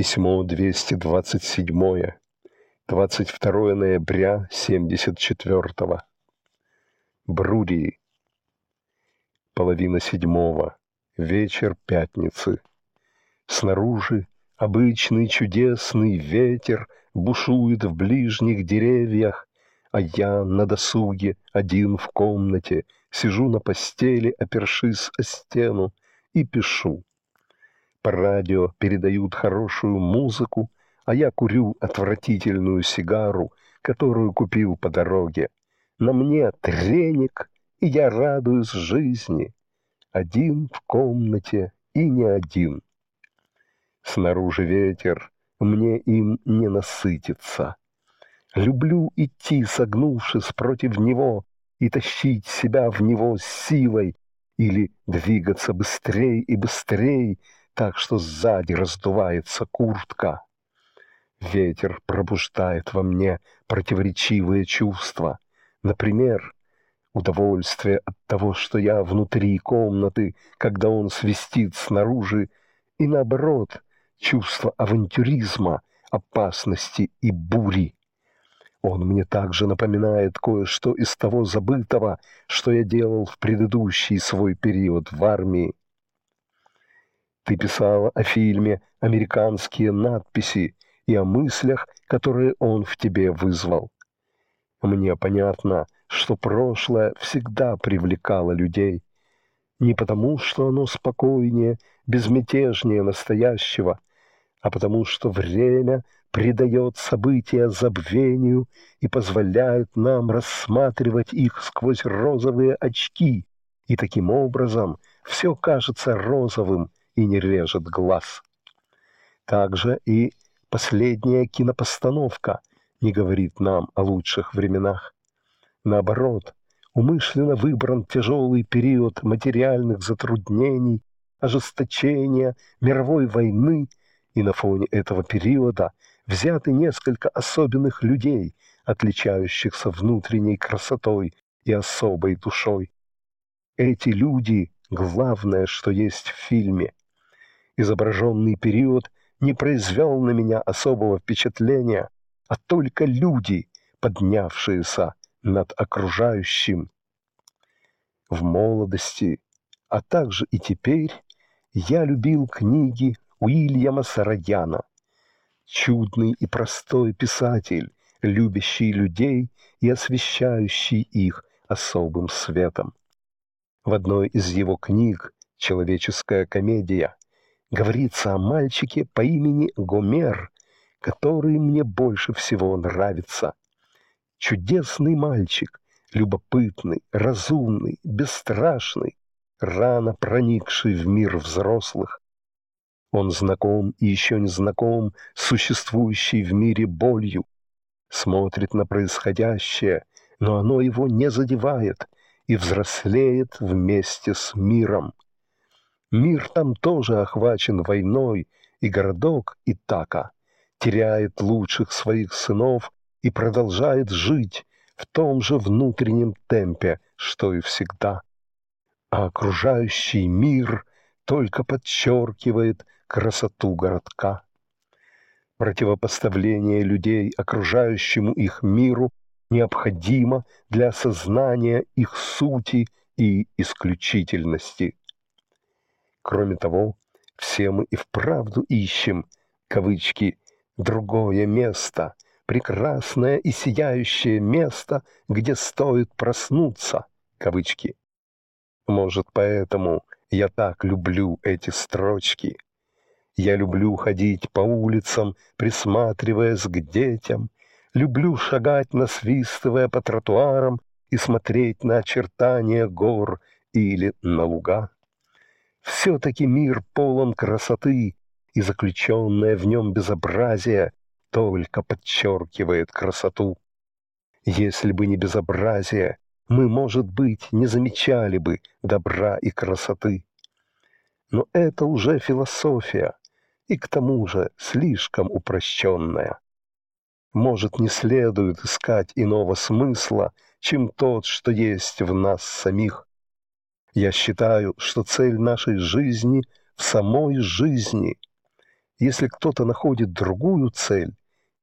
Письмо 227. 22 ноября 74. -го. Брурии. Половина седьмого. Вечер пятницы. Снаружи обычный чудесный ветер бушует в ближних деревьях, а я на досуге, один в комнате, сижу на постели, опершись о стену, и пишу. По радио передают хорошую музыку, а я курю отвратительную сигару, которую купил по дороге. На мне треник, и я радуюсь жизни. Один в комнате и не один. Снаружи ветер, мне им не насытиться. Люблю идти, согнувшись против него, и тащить себя в него силой, или двигаться быстрее и быстрее так что сзади раздувается куртка. Ветер пробуждает во мне противоречивые чувства. Например, удовольствие от того, что я внутри комнаты, когда он свистит снаружи, и наоборот, чувство авантюризма, опасности и бури. Он мне также напоминает кое-что из того забытого, что я делал в предыдущий свой период в армии. Ты писала о фильме «Американские надписи» и о мыслях, которые он в тебе вызвал. Мне понятно, что прошлое всегда привлекало людей. Не потому, что оно спокойнее, безмятежнее настоящего, а потому, что время придает события забвению и позволяет нам рассматривать их сквозь розовые очки, и таким образом все кажется розовым, и не режет глаз. Также и последняя кинопостановка не говорит нам о лучших временах. Наоборот, умышленно выбран тяжелый период материальных затруднений, ожесточения, мировой войны, и на фоне этого периода взяты несколько особенных людей, отличающихся внутренней красотой и особой душой. Эти люди — главное, что есть в фильме изображенный период не произвел на меня особого впечатления, а только люди, поднявшиеся над окружающим. В молодости, а также и теперь, я любил книги Уильяма Сараяна. Чудный и простой писатель, любящий людей и освещающий их особым светом. В одной из его книг «Человеческая комедия» говорится о мальчике по имени Гомер, который мне больше всего нравится. Чудесный мальчик, любопытный, разумный, бесстрашный, рано проникший в мир взрослых. Он знаком и еще не знаком существующей в мире болью, смотрит на происходящее, но оно его не задевает и взрослеет вместе с миром. Мир там тоже охвачен войной, и городок Итака теряет лучших своих сынов и продолжает жить в том же внутреннем темпе, что и всегда. А окружающий мир только подчеркивает красоту городка. Противопоставление людей окружающему их миру необходимо для осознания их сути и исключительности – Кроме того, все мы и вправду ищем, кавычки, «другое место», «прекрасное и сияющее место, где стоит проснуться», кавычки. Может, поэтому я так люблю эти строчки. Я люблю ходить по улицам, присматриваясь к детям, люблю шагать, насвистывая по тротуарам и смотреть на очертания гор или на луга. Все-таки мир полон красоты, и заключенное в нем безобразие только подчеркивает красоту. Если бы не безобразие, мы, может быть, не замечали бы добра и красоты. Но это уже философия, и к тому же слишком упрощенная. Может, не следует искать иного смысла, чем тот, что есть в нас самих. Я считаю, что цель нашей жизни в самой жизни. Если кто-то находит другую цель,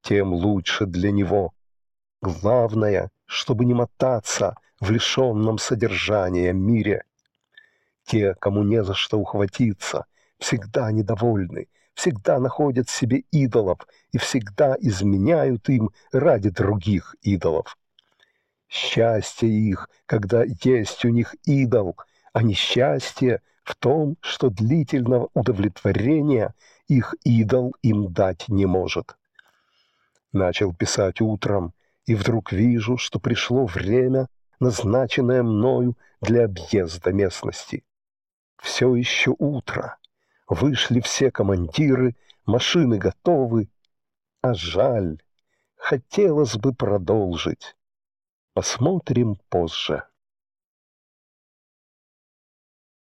тем лучше для него. Главное, чтобы не мотаться в лишенном содержания мире. Те, кому не за что ухватиться, всегда недовольны, всегда находят себе идолов и всегда изменяют им ради других идолов. Счастье их, когда есть у них идол — а несчастье в том, что длительного удовлетворения их идол им дать не может. Начал писать утром, и вдруг вижу, что пришло время, назначенное мною для объезда местности. Все еще утро. Вышли все командиры, машины готовы. А жаль, хотелось бы продолжить. Посмотрим позже.